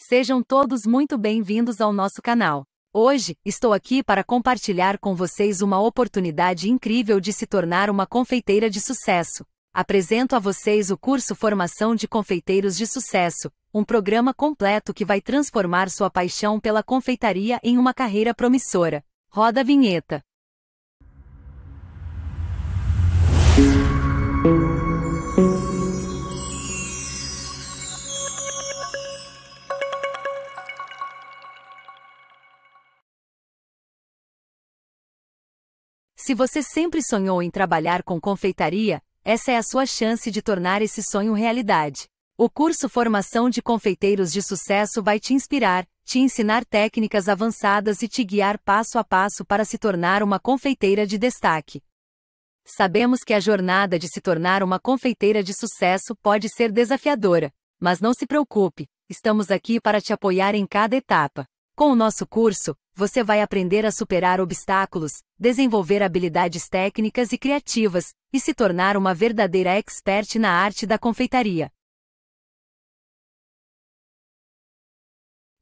Sejam todos muito bem-vindos ao nosso canal. Hoje, estou aqui para compartilhar com vocês uma oportunidade incrível de se tornar uma confeiteira de sucesso. Apresento a vocês o curso Formação de Confeiteiros de Sucesso, um programa completo que vai transformar sua paixão pela confeitaria em uma carreira promissora. Roda a vinheta. Se você sempre sonhou em trabalhar com confeitaria, essa é a sua chance de tornar esse sonho realidade. O curso Formação de Confeiteiros de Sucesso vai te inspirar, te ensinar técnicas avançadas e te guiar passo a passo para se tornar uma confeiteira de destaque. Sabemos que a jornada de se tornar uma confeiteira de sucesso pode ser desafiadora, mas não se preocupe, estamos aqui para te apoiar em cada etapa. Com o nosso curso, você vai aprender a superar obstáculos, desenvolver habilidades técnicas e criativas e se tornar uma verdadeira expert na arte da confeitaria.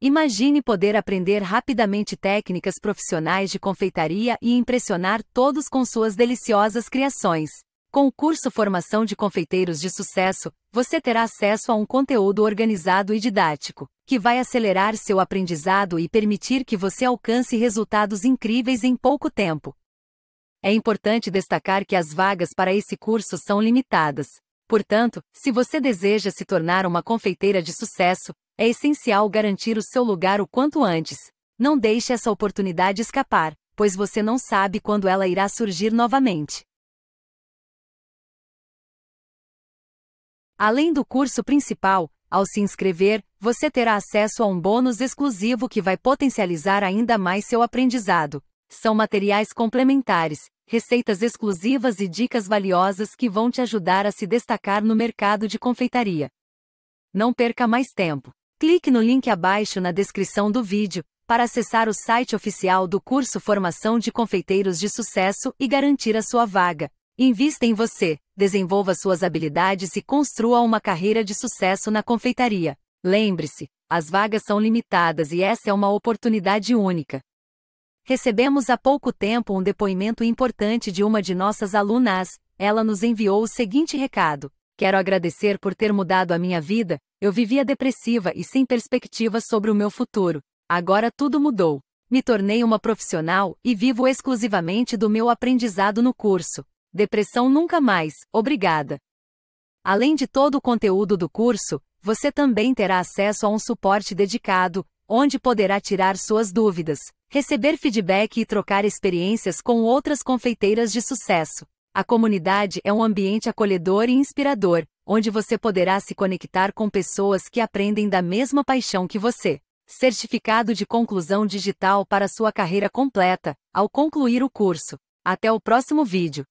Imagine poder aprender rapidamente técnicas profissionais de confeitaria e impressionar todos com suas deliciosas criações. Com o curso Formação de Confeiteiros de Sucesso, você terá acesso a um conteúdo organizado e didático, que vai acelerar seu aprendizado e permitir que você alcance resultados incríveis em pouco tempo. É importante destacar que as vagas para esse curso são limitadas. Portanto, se você deseja se tornar uma confeiteira de sucesso, é essencial garantir o seu lugar o quanto antes. Não deixe essa oportunidade escapar, pois você não sabe quando ela irá surgir novamente. Além do curso principal, ao se inscrever, você terá acesso a um bônus exclusivo que vai potencializar ainda mais seu aprendizado. São materiais complementares, receitas exclusivas e dicas valiosas que vão te ajudar a se destacar no mercado de confeitaria. Não perca mais tempo. Clique no link abaixo na descrição do vídeo para acessar o site oficial do curso Formação de Confeiteiros de Sucesso e garantir a sua vaga. Invista em você desenvolva suas habilidades e construa uma carreira de sucesso na confeitaria. Lembre-se, as vagas são limitadas e essa é uma oportunidade única. Recebemos há pouco tempo um depoimento importante de uma de nossas alunas. Ela nos enviou o seguinte recado: Quero agradecer por ter mudado a minha vida. Eu vivia depressiva e sem perspectivas sobre o meu futuro. Agora tudo mudou. Me tornei uma profissional e vivo exclusivamente do meu aprendizado no curso. Depressão Nunca Mais, obrigada. Além de todo o conteúdo do curso, você também terá acesso a um suporte dedicado, onde poderá tirar suas dúvidas, receber feedback e trocar experiências com outras confeiteiras de sucesso. A comunidade é um ambiente acolhedor e inspirador, onde você poderá se conectar com pessoas que aprendem da mesma paixão que você. Certificado de conclusão digital para sua carreira completa, ao concluir o curso. Até o próximo vídeo.